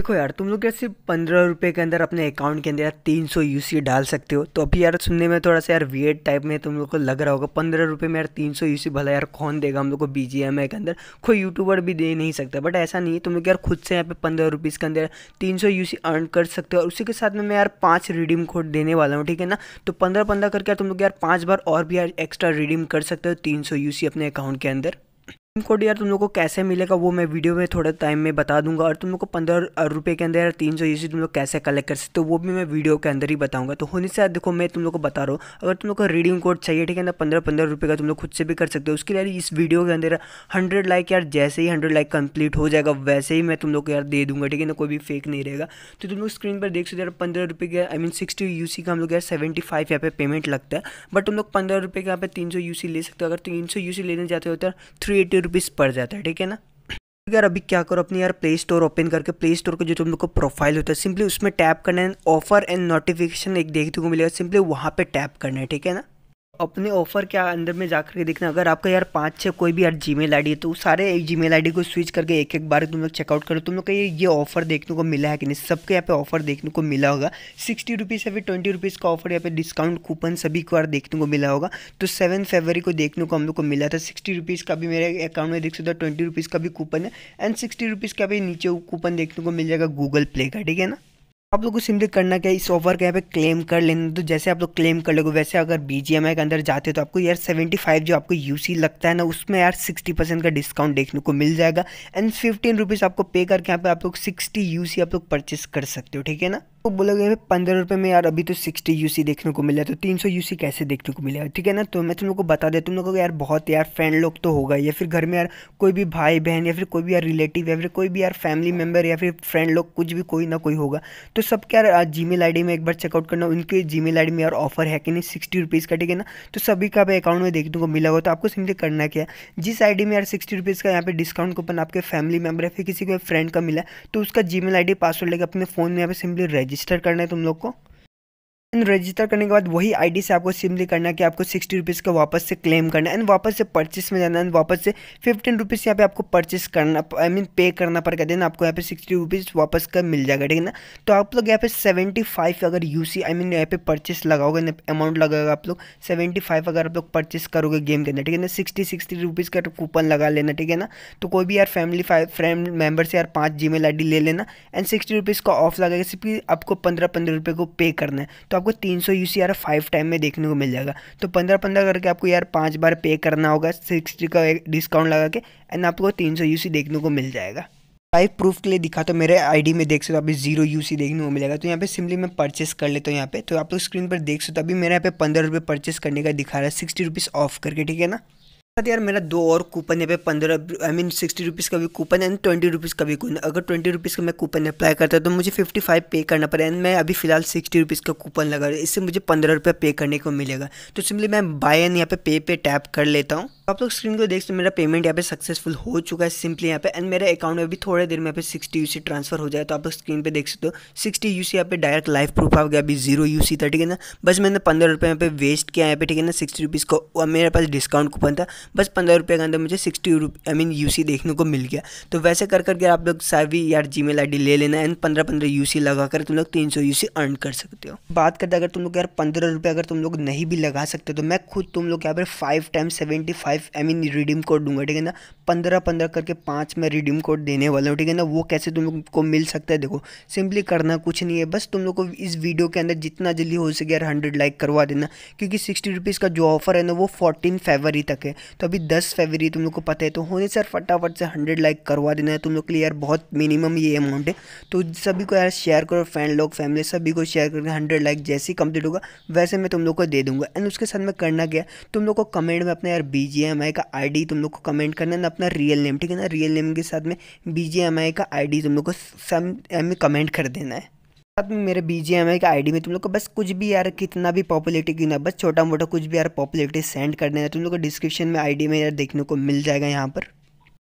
देखो यार तुम लोग कैसे पंद्रह रुपये के अंदर अपने अकाउंट के अंदर यार तीन सौ यू सी डाल सकते हो तो अभी यार सुनने में थोड़ा सा यार वियड टाइप में तुम लोग को लग रहा होगा पंद्रह रुपये में यार तीन सौ यू सी भला यार कौन देगा हम लोग को बी जी एम आई के अंदर कोई यूट्यूबर भी दे नहीं सकता बट ऐसा नहीं है तुम लोग यार खुद से यहाँ पे पंद्रह रुपीज़ के अंदर तीन सौ यू सी अर्न कर सकते हो और उसी के साथ में मैं यार पाँच रिडीम कोड देने वाला हूँ ठीक है ना तो पंद्रह पंद्रह करके यार तुम लोग यार पाँच बार और भी यार एक्स्ट्रा रिडीम कर सकते हो तीन सौ यू सी अपने अकाउंट के अंदर कोड यार तुम लोग को कैसे मिलेगा वो मैं वीडियो में थोड़ा टाइम में बता दूंगा और तुम लोग को पंद्रह रुपये के अंदर तीन सौ यूसी तुम लोग कैसे कलेक्ट कर सकते हो वो भी मैं वीडियो के अंदर ही बताऊंगा तो होने से देखो मैं तुम लोग को बता रहा हूँ अगर तुम लोग को रीडिंग कोड चाहिए ठीक है ना पंद्रह पंद्रह रुपये का तुम लोग खुद से भी कर सकते हो उसके लिए इस वीडियो के अंदर हंड्रेड लाइक यार जैसे ही हंड्रेड लाइक कंप्लीट हो जाएगा वैसे ही मैं तुम लोग को यार दे दूंगा ठीक है ना कोई भी फेक नहीं रहेगा तो तुम लोग स्क्रीन पर देख सकते यार पंद्रह रुपये का आई मीन सिक्सटी यू का हम लोग यार सेवेंटी फाइव यहाँ पे पेमेंट लगता है बट तुम लोग पंद्रह रुपये के यहाँ पे तीन सौ यू ले सकते हो अगर तीन सौ यू लेने जाते हो तो थ्री एटी रुपीज़ पड़ जाता है ठीक है ना यार अभी क्या करो अपनी यार प्ले स्टोर ओपन करके प्ले स्टोर का जो तुम लोग को प्रोफाइल होता है सिंपली उसमें टैप करना है ऑफर एंड नोटिफिकेशन एक देखने को मिलेगा सिंपली वहाँ पे टैप करना है ठीक है ना अपने ऑफर के अंदर में जा करके देखना अगर आपका यार पाँच छः कोई भी यार जी मेल है तो सारे जी मेल को स्विच करके एक एक बार तुम लोग चेकआउट करो तुम लोग का ये ऑफर देखने को मिला है कि नहीं सबके यहाँ पे ऑफर देखने को मिला होगा सिक्सटी रुपीज़ या फिर ट्वेंटी रुपीज़ का ऑफर यहाँ पे डिस्काउंट कूपन सभी को यार देखने को मिला होगा तो सेवन फेवरी को देखने को हम लोग को मिला था सिक्सटी रुपीज़ का भी मेरे अकाउंट में देख सकते हो ट्वेंटी रुपीज़ का भी कूपन है एंड सिक्सटी रुपीज़ का भी नीचे कूपन देखने को मिल जाएगा गूगल प्ले का ठीक है ना आप लोग को सिंपली करना क्या है इस ऑफर का यहाँ पे क्लेम कर लेना तो जैसे आप लोग क्लेम कर लोगे वैसे अगर बी के अंदर जाते तो आपको यार 75 जो आपको यू लगता है ना उसमें यार 60 परसेंट का डिस्काउंट देखने को मिल जाएगा एंड फिफ्टीन रुपीज़ आपको पे करके यहाँ पे आप लोग सिक्सटी यू आप लोग परचेस कर सकते हो ठीक है ना तो बोला पंद्रह रुपये में यार अभी तो सिक्सटी यूसी देखने को मिला तो तीन सौ यूसी कैसे देखने को मिलेगा ठीक है ना तो मैं तुम लोग को बता देता तुम लोगों को यार बहुत यार फ्रेंड लोग तो होगा या फिर घर में यार कोई भी भाई बहन या फिर कोई भी यार रिलेटिव या फिर कोई भी यार फैमिली मेम्बर या फिर फ्रेंड लोग कुछ भी कोई ना कोई होगा तो सबके यार जी मेल में एक बार चेकआउट करना उनके जी मेल में यार ऑफर है कि नहीं सिक्सटी रुपीज़ का ठीक है ना तो सभी का अकाउंट में देखने को मिला होगा तो आपको सिंपली करना क्या जिस आई में यार सिक्सटी रुपीज़ का यहाँ पे डिस्काउंट कूपन आपके फैमिली मेम्बर या फिर किसी को फ्रेंड का मिला तो उसका जी मेल पासवर्ड लेकर अपने फ़ोन में यहाँ पर सिंपली रजिस्टर रजिस्टर करना है तुम लोग को रजिस्टर करने के बाद वही आईडी से आपको सिंपली करना है कि आपको सिक्सटी रुपीज़ का वापस से क्लेम करना एंड वापस से परचेस में जाना एंड वापस से फिफ्टीन रुपीज़ यहाँ पे आपको परचेस करना आई I मीन mean, पे करना पड़ेगा देन आपको यहाँ पे सिक्सटी रुपीज़ वापस का मिल जाएगा ठीक है ना तो आप लोग यहाँ पे सेवेंटी फाइव अगर यू सी आई मीन यहाँ पे परचेस लगाओगे अमाउंट लगाओगे आप लोग सेवेंटी फाइव अगर आप लोग परचेस करोगे गेम के अंदर ठीक है ना सिक्सटी सिक्सटी रुपीज़ का कूपन तो लगा लेना ठीक है ना तो कोई भी यार फैमिली फ्रेंड मेम्बर से यार पाँच जी मेल आई डी ले लेना एंड सिक्सटी रुपीज़ का ऑफ लगेगा सिर्फ आपको पंद्रह पंद्रह रुपये को पे करना है तो आपको तीन सौ U C R five time में देखने को मिल जाएगा तो पंद्रह पंद्रह करके आपको यार पाँच बार पे करना होगा सिक्सटी का डिस्काउंट लगा के एंड आपको तीन सौ यू सी देखने को मिल जाएगा फाइव प्रूफ के लिए दिखा तो मेरे आईडी में देख सकते हो अभी जीरो यूसी देखने को मिलेगा तो यहाँ पे सिंपली मैं परचेस कर लेता हूँ यहाँ पे तो आप लोग स्क्रीन पर देख सकते हो अभी मेरे यहाँ पे पंद्रह रुपये परचेस करने का दिखा रहा है सिक्सटी रुपीज़ ऑफ करके ठीक है ना साथ यार मेरा दो और कूपन है पे पंद्रह आई मीन सिक्सटी रुपीज़ का भी कूपन एंड ट्वेंटी रुपीज़ का भी कूपन अगर ट्वेंटी रुपीज़ का मैं कूपन अप्लाई करता तो मुझे फिफ्टी फाइव पे करना पड़ेगा एंड मैं अभी फिलहाल सिक्सटी रुपीज़ का कूपन लगा रहा इससे मुझे पंद्रह रुपये पे करने को मिलेगा तो सिंपली मैं बाय एंड यहाँ पे पे पे टैप कर लेता हूँ तो आप लोग स्क्रीन को देख सकते मेरा पेमेंट यहाँ पे सक्सेसफुल हो चुका है सिंपली यहाँ पे एंड मेरे अकाउंट में भी थोड़े देर में यहाँ पे सिक्सटी यूसी ट्रांसफर हो जाए तो आप लोग स्क्रीन पे देख सकते हो सिक्सटी यू सी यहाँ पे डायरेक्ट लाइफ प्रूफ आ गया अभी जीरो सी था ठीक है ना बस मैंने पंद्रह रुपये यहाँ पे वेस्ट किया यहाँ पे ठीक है ना सिक्सटी रुपीज़ का मेरे पास डिस्काउंट कूपन था बस पंद्रह रुपये के अंदर मुझे सिक्सटी आई मीन यू देखने को मिल गया तो वैसे कर करके आप लोग सभी यार जी मेल ले लेना एंड पंद्रह पंद्रह यू लगा कर तुम लोग तीन सौ यू अर्न कर सकते हो बात करते अगर तुम लोग यार पंद्रह रुपये अगर तुम लोग नहीं भी लगा सकते तो मैं खुद तुम लोग यहाँ पर five time seventy five I mean redeem code दूंगा ठीक है ना पंद्रह पंद्रह करके पाँच मैं रिडीम कोड देने वाला हूँ ठीक है ना वो कैसे तुम लोग को मिल सकता है देखो सिंपली करना कुछ नहीं है बस तुम लोग को इस वीडियो के अंदर जितना जल्दी हो सके यार हंड्रेड लाइक करवा देना क्योंकि सिक्सटी रुपीज़ का जो ऑफर है ना वो फोर्टीन फेवरी तक है तो अभी दस फरवरी तुम लोग को पता है तो होने सर फटाफट से हंड्रेड लाइक करवा देना है तुम लोग के लिए यार बहुत मिनिमम ये अमाउंट है तो सभी को यार शेयर करो फ्रेंड लोग फैमिली सभी को शेयर करके हंड्रेड लाइक जैसे ही कंप्लीट होगा वैसे मैं तुम लोग को दे दूंगा एंड उसके साथ में करना क्या तुम लोग को कमेंट में अपना यार बी का आई तुम लोग को कमेंट करना ना अपना रियल नेम ठीक है ना रियल नेम के साथ में बी का आई तुम लोग को कमेंट कर देना है साथ में मेरे बी जी एम आई का आई में तुम लोग को बस कुछ भी यार कितना भी पॉपुलरिटी क्यों ना बस छोटा मोटा कुछ भी यार पॉपुलरिटी सेंड कर देना तुम लोग को डिस्क्रिप्शन में आई में यार देखने को मिल जाएगा यहाँ पर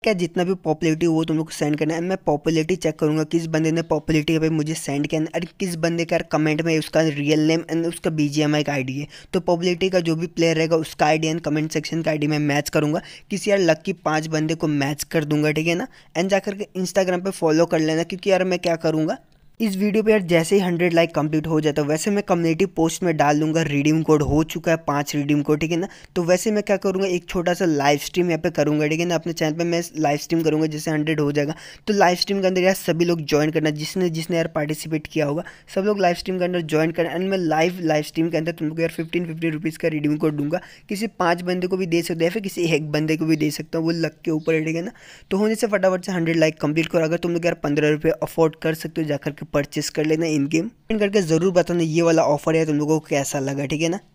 क्या जितना भी पॉपुलरिटी वो तुम लोग को सेंड करना है मैं पॉपुलरिटी चेक करूँगा किस बंदे ने पॉपुलरिटी पर मुझे सेंड किया और किस बंदे का कमेंट में उसका रियल नेम एंड उसका बी जी एम आई का डी है तो पॉपुलरिटी का जो भी प्लेयर रहेगा उसका I D and comment section का आई डी मैं मैच करूँगा किसी यार लक्की पाँच बंदे को मैच कर दूंगा ठीक है ना एंड जाकर के इंस्टाग्राम पर फॉलो कर लेना क्योंकि यार मैं क्या करूँगा इस वीडियो पे यार जैसे ही हंड्रेड लाइक कंप्लीट हो जाता तो है वैसे मैं कम्युनिटी पोस्ट में डाल दूंगा रिडीम कोड हो चुका है पाँच रिडीम कोड ठीक है ना तो वैसे मैं क्या करूँगा एक छोटा सा लाइव स्ट्रीम यहाँ पे करूँगा ठीक है ना अपने चैनल पर मैं लाइव स्ट्रीम करूंगा जिससे हंड्रेड हो जाएगा तो लाइव स्ट्रीम के अंदर यार सभी लोग ज्वाइन करना जिसने जिसने यार पार्टिसिपेट किया होगा सब लोग लाइव स्ट्रीम के अंदर ज्वाइन करना एंड मैं लाइव लाइव स्ट्रीम के अंदर तुमको यार फिफ्टीन फिफ्टी रुपीज़ का रिडीम कोड दूंगा किसी पाँच बंदे को भी दे सकते हैं या फिर किसी एक बंदे को भी दे सकता हूँ वो लक के ऊपर ठीक है ना तो होने से फटाफट से हंड्रेड लाइक कंप्लीट करो अगर तुम लोग यार पंद्रह रुपये अफोर्ड कर सकते हो जाकर के परचेस कर लेना इन गेम करके ज़रूर बताना ये वाला ऑफर है तुम लोगों को कैसा लगा ठीक है ना